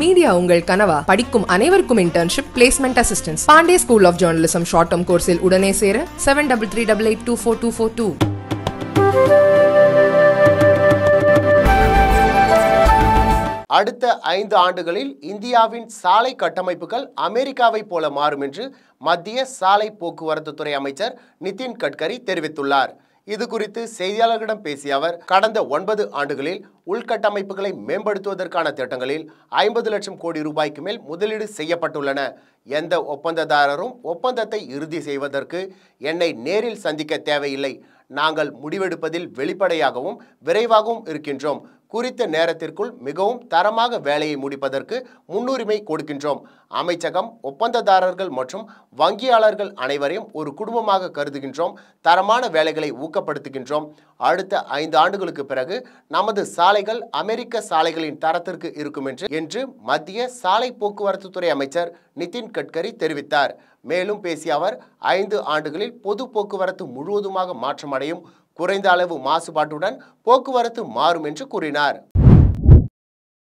media உங்கள் கனவா படிக்கும் அனைவருக்கும் internship placement assistance Pandey school of journalism short term கோர்ஸில் உடனே சேர seven double three double eight two four two four two அடுத்த ஐந்து ஆண்டுகளில் இந்தியாவின் சாலை கட்டமைப்புகள் அமெரிக்காவைப் போல மாறும் என்று மத்திய சாலை போக்குவரத்து துறை அமைச்சர் நிதின் கட்கரி தெரிவித்துள்ளார் இது குறித்து செய்தியாளர்களிடம் பேசிய அவர் கடந்த ஒன்பது ஆண்டுகளில் உள்கட்டமைப்புகளை மேம்படுத்துவதற்கான திட்டங்களில் ஐம்பது லட்சம் கோடி ரூபாய்க்கு மேல் முதலீடு செய்யப்பட்டுள்ளன எந்த ஒப்பந்ததாரரும் ஒப்பந்தத்தை இறுதி செய்வதற்கு என்னை நேரில் சந்திக்க தேவையில்லை நாங்கள் முடிவெடுப்பதில் வெளிப்படையாகவும் விரைவாகவும் இருக்கின்றோம் குறித்த நேரத்திற்குள் மிகவும் தரமாக வேலையை முடிப்பதற்கு முன்னுரிமை கொடுக்கின்றோம் அமைச்சகம் ஒப்பந்ததாரர்கள் மற்றும் வங்கியாளர்கள் அனைவரையும் ஒரு குடும்பமாக கருதுகின்றோம் தரமான வேலைகளை ஊக்கப்படுத்துகின்றோம் அடுத்த ஐந்து ஆண்டுகளுக்கு பிறகு நமது சாலைகள் அமெரிக்க சாலைகளின் தரத்திற்கு இருக்கும் என்று மத்திய சாலை போக்குவரத்து துறை அமைச்சர் நிதின் கட்கரி தெரிவித்தார் மேலும் பேசிய அவர் ஐந்து ஆண்டுகளில் பொது போக்குவரத்து முழுவதுமாக மாற்றமடையும் குறைந்த அளவு மாசுபாட்டுடன் போக்குவரத்து மாறும் என்று கூறினார்